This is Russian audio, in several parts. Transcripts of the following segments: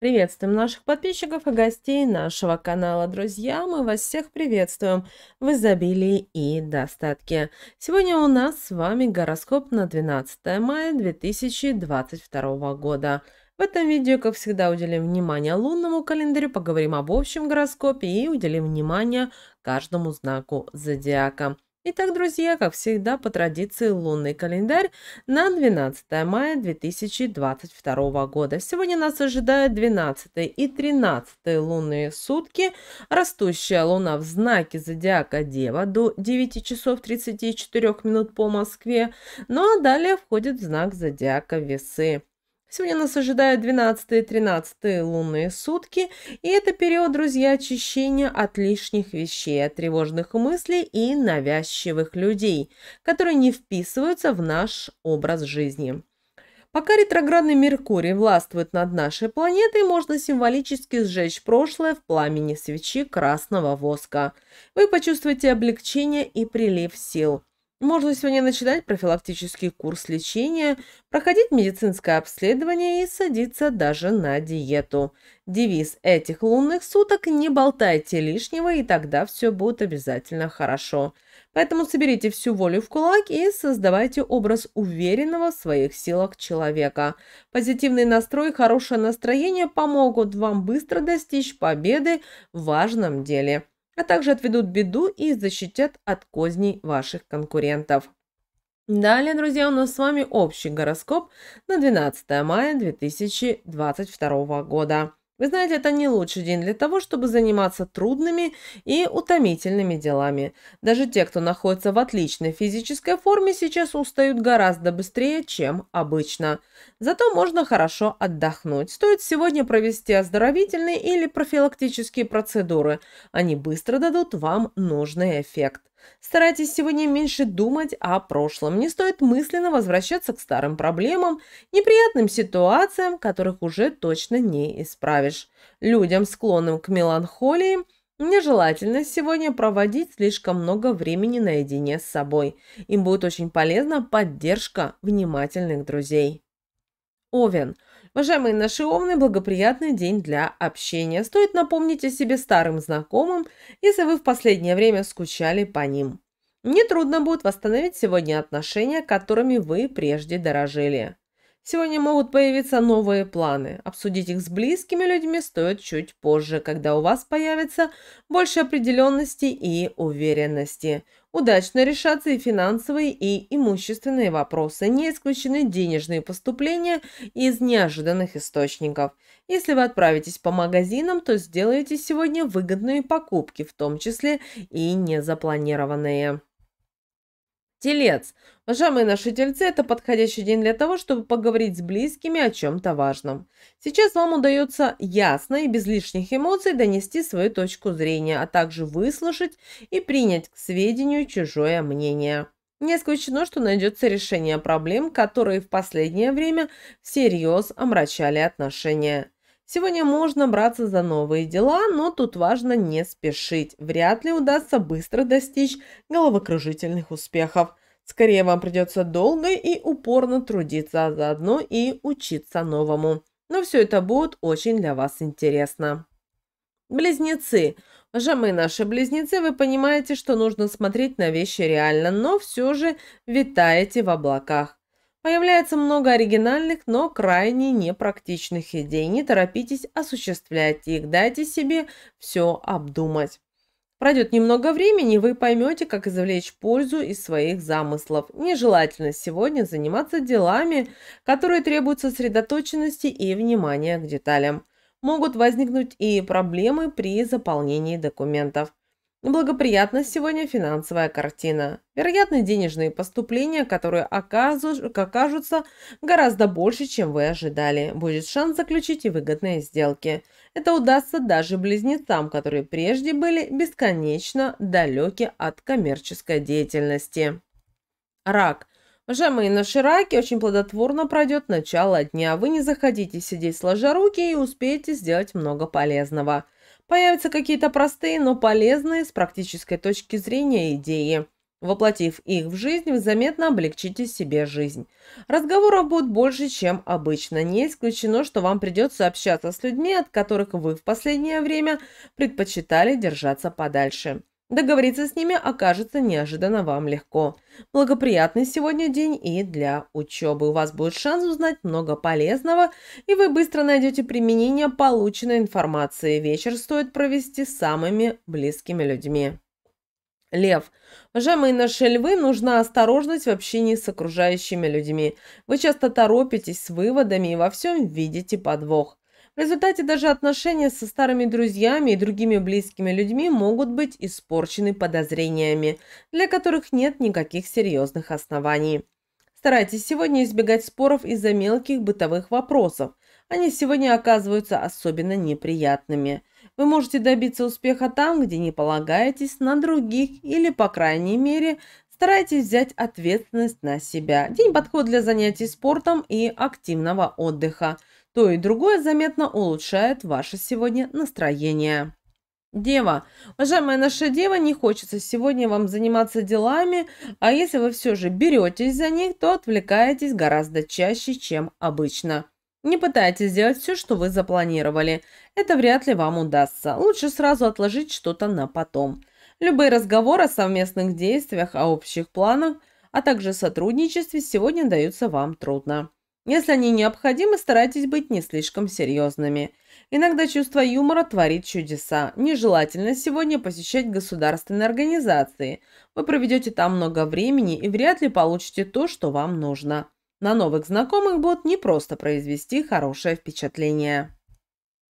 Приветствуем наших подписчиков и гостей нашего канала. Друзья, мы вас всех приветствуем в изобилии и достатке. Сегодня у нас с вами гороскоп на 12 мая 2022 года. В этом видео, как всегда, уделим внимание лунному календарю, поговорим об общем гороскопе и уделим внимание каждому знаку зодиака. Итак, друзья, как всегда, по традиции лунный календарь на 12 мая 2022 года. Сегодня нас ожидают 12 и 13 лунные сутки. Растущая луна в знаке зодиака Дева до 9 часов 34 минут по Москве. Ну а далее входит в знак зодиака Весы. Сегодня нас ожидают 12 и 13 лунные сутки, и это период, друзья, очищения от лишних вещей, от тревожных мыслей и навязчивых людей, которые не вписываются в наш образ жизни. Пока ретроградный Меркурий властвует над нашей планетой, можно символически сжечь прошлое в пламени свечи красного воска. Вы почувствуете облегчение и прилив сил – можно сегодня начинать профилактический курс лечения, проходить медицинское обследование и садиться даже на диету. Девиз этих лунных суток – не болтайте лишнего, и тогда все будет обязательно хорошо. Поэтому соберите всю волю в кулак и создавайте образ уверенного в своих силах человека. Позитивный настрой и хорошее настроение помогут вам быстро достичь победы в важном деле – а также отведут беду и защитят от козней ваших конкурентов. Далее, друзья, у нас с вами общий гороскоп на 12 мая 2022 года. Вы знаете, это не лучший день для того, чтобы заниматься трудными и утомительными делами. Даже те, кто находится в отличной физической форме, сейчас устают гораздо быстрее, чем обычно. Зато можно хорошо отдохнуть. Стоит сегодня провести оздоровительные или профилактические процедуры. Они быстро дадут вам нужный эффект. Старайтесь сегодня меньше думать о прошлом. Не стоит мысленно возвращаться к старым проблемам, неприятным ситуациям, которых уже точно не исправишь. Людям, склонным к меланхолии, Нежелательно сегодня проводить слишком много времени наедине с собой. Им будет очень полезна поддержка внимательных друзей. Овен – Уважаемые наши умные, благоприятный день для общения. Стоит напомнить о себе старым знакомым, если вы в последнее время скучали по ним. Нетрудно будет восстановить сегодня отношения, которыми вы прежде дорожили. Сегодня могут появиться новые планы. Обсудить их с близкими людьми стоит чуть позже, когда у вас появится больше определенности и уверенности. Удачно решатся и финансовые, и имущественные вопросы. Не исключены денежные поступления из неожиданных источников. Если вы отправитесь по магазинам, то сделаете сегодня выгодные покупки, в том числе и незапланированные. Телец. Уважаемые наши тельцы, это подходящий день для того, чтобы поговорить с близкими о чем-то важном. Сейчас вам удается ясно и без лишних эмоций донести свою точку зрения, а также выслушать и принять к сведению чужое мнение. Не исключено, что найдется решение проблем, которые в последнее время всерьез омрачали отношения. Сегодня можно браться за новые дела, но тут важно не спешить. Вряд ли удастся быстро достичь головокружительных успехов. Скорее вам придется долго и упорно трудиться, а заодно и учиться новому. Но все это будет очень для вас интересно. Близнецы. Уважаемые наши близнецы, вы понимаете, что нужно смотреть на вещи реально, но все же витаете в облаках. Появляется много оригинальных, но крайне непрактичных идей. Не торопитесь осуществлять их, дайте себе все обдумать. Пройдет немного времени, вы поймете, как извлечь пользу из своих замыслов. Нежелательно сегодня заниматься делами, которые требуют сосредоточенности и внимания к деталям. Могут возникнуть и проблемы при заполнении документов. Благоприятна сегодня финансовая картина. Вероятны денежные поступления, которые окажутся гораздо больше, чем вы ожидали. Будет шанс заключить и выгодные сделки. Это удастся даже близнецам, которые прежде были бесконечно далеки от коммерческой деятельности. Рак – Уважаемые на раки, очень плодотворно пройдет начало дня. Вы не заходите, сидеть сложа руки и успеете сделать много полезного. Появятся какие-то простые, но полезные с практической точки зрения идеи. Воплотив их в жизнь, вы заметно облегчите себе жизнь. Разговоров будет больше, чем обычно. Не исключено, что вам придется общаться с людьми, от которых вы в последнее время предпочитали держаться подальше. Договориться с ними окажется неожиданно вам легко. Благоприятный сегодня день и для учебы. У вас будет шанс узнать много полезного, и вы быстро найдете применение полученной информации. Вечер стоит провести с самыми близкими людьми. Лев. Уважаемые наши львы, нужна осторожность в общении с окружающими людьми. Вы часто торопитесь с выводами и во всем видите подвох. В результате даже отношения со старыми друзьями и другими близкими людьми могут быть испорчены подозрениями, для которых нет никаких серьезных оснований. Старайтесь сегодня избегать споров из-за мелких бытовых вопросов. Они сегодня оказываются особенно неприятными. Вы можете добиться успеха там, где не полагаетесь на других или, по крайней мере, Старайтесь взять ответственность на себя. День подходит для занятий спортом и активного отдыха. То и другое заметно улучшает ваше сегодня настроение. Дева. Уважаемая наша дева, не хочется сегодня вам заниматься делами, а если вы все же беретесь за них, то отвлекаетесь гораздо чаще, чем обычно. Не пытайтесь сделать все, что вы запланировали. Это вряд ли вам удастся. Лучше сразу отложить что-то на потом. Любые разговоры о совместных действиях, о общих планах, а также сотрудничестве сегодня даются вам трудно. Если они необходимы, старайтесь быть не слишком серьезными. Иногда чувство юмора творит чудеса. Нежелательно сегодня посещать государственные организации. Вы проведете там много времени и вряд ли получите то, что вам нужно. На новых знакомых будет непросто произвести хорошее впечатление.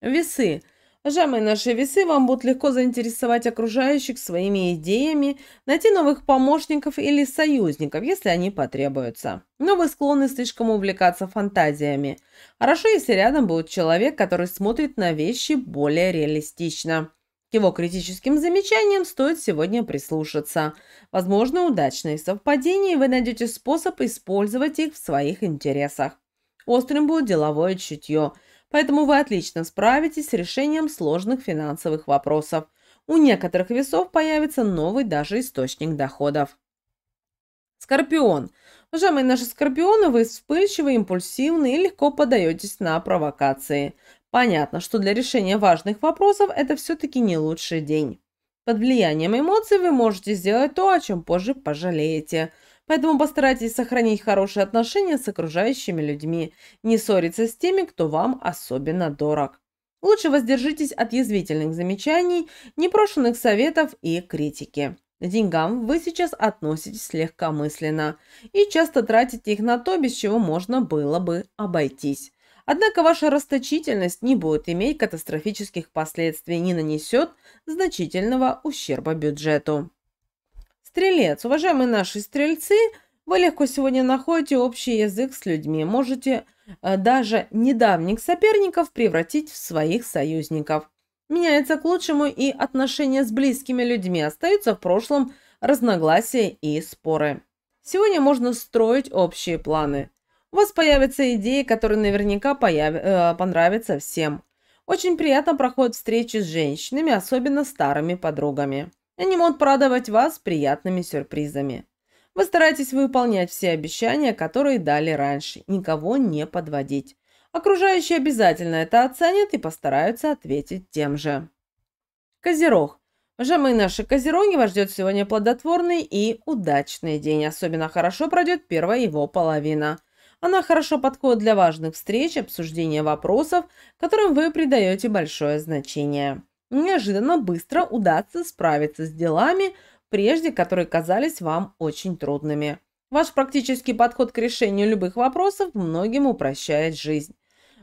Весы – Ножами наши весы вам будут легко заинтересовать окружающих своими идеями, найти новых помощников или союзников, если они потребуются. Но вы склонны слишком увлекаться фантазиями. Хорошо, если рядом будет человек, который смотрит на вещи более реалистично. К его критическим замечаниям стоит сегодня прислушаться. Возможно, удачные совпадения, вы найдете способ использовать их в своих интересах. Острым будет деловое чутье – поэтому вы отлично справитесь с решением сложных финансовых вопросов. У некоторых весов появится новый даже источник доходов. Скорпион. Уважаемые наши скорпионы, вы вспыльчивы, импульсивны и легко подаетесь на провокации. Понятно, что для решения важных вопросов это все-таки не лучший день. Под влиянием эмоций вы можете сделать то, о чем позже пожалеете – Поэтому постарайтесь сохранить хорошие отношения с окружающими людьми, не ссориться с теми, кто вам особенно дорог. Лучше воздержитесь от язвительных замечаний, непрошенных советов и критики. К деньгам вы сейчас относитесь легкомысленно и часто тратите их на то, без чего можно было бы обойтись. Однако ваша расточительность не будет иметь катастрофических последствий, не нанесет значительного ущерба бюджету. Стрелец. Уважаемые наши стрельцы, вы легко сегодня находите общий язык с людьми. Можете э, даже недавних соперников превратить в своих союзников. Меняется к лучшему и отношения с близкими людьми. Остаются в прошлом разногласия и споры. Сегодня можно строить общие планы. У вас появятся идеи, которые наверняка появ... э, понравятся всем. Очень приятно проходят встречи с женщинами, особенно старыми подругами. Они могут порадовать вас приятными сюрпризами. Вы стараетесь выполнять все обещания, которые дали раньше, никого не подводить. Окружающие обязательно это оценят и постараются ответить тем же. Козерог. Уважаемые наши козероги, вас ждет сегодня плодотворный и удачный день. Особенно хорошо пройдет первая его половина. Она хорошо подходит для важных встреч, обсуждения вопросов, которым вы придаете большое значение неожиданно быстро удастся справиться с делами, прежде которые казались вам очень трудными. Ваш практический подход к решению любых вопросов многим упрощает жизнь.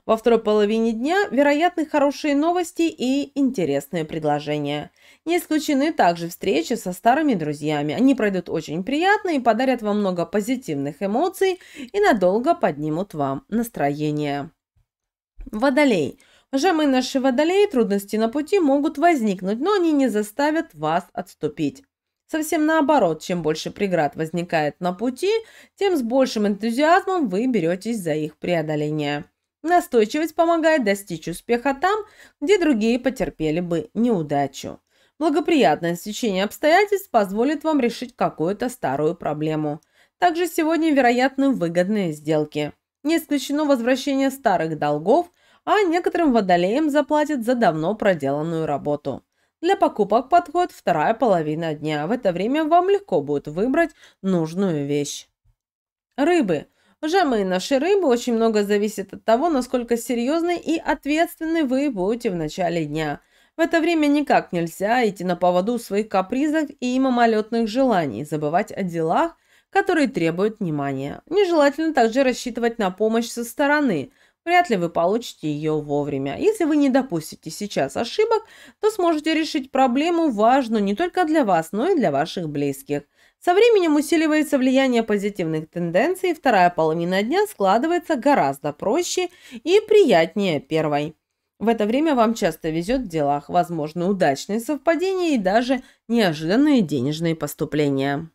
Во второй половине дня вероятны хорошие новости и интересные предложения. Не исключены также встречи со старыми друзьями. Они пройдут очень приятно и подарят вам много позитивных эмоций и надолго поднимут вам настроение. Водолей – Жамы наши водолеи трудности на пути могут возникнуть, но они не заставят вас отступить. Совсем наоборот, чем больше преград возникает на пути, тем с большим энтузиазмом вы беретесь за их преодоление. Настойчивость помогает достичь успеха там, где другие потерпели бы неудачу. Благоприятное стечение обстоятельств позволит вам решить какую-то старую проблему. Также сегодня вероятны выгодные сделки. Не исключено возвращение старых долгов а некоторым водолеям заплатят за давно проделанную работу. Для покупок подходит вторая половина дня. В это время вам легко будет выбрать нужную вещь. Рыбы. Уважаемые наши рыбы, очень много зависит от того, насколько серьезны и ответственны вы будете в начале дня. В это время никак нельзя идти на поводу своих капризов и мимолетных желаний, забывать о делах, которые требуют внимания. Нежелательно также рассчитывать на помощь со стороны – вряд ли вы получите ее вовремя. Если вы не допустите сейчас ошибок, то сможете решить проблему важную не только для вас, но и для ваших близких. Со временем усиливается влияние позитивных тенденций, вторая половина дня складывается гораздо проще и приятнее первой. В это время вам часто везет в делах, возможны удачные совпадения и даже неожиданные денежные поступления.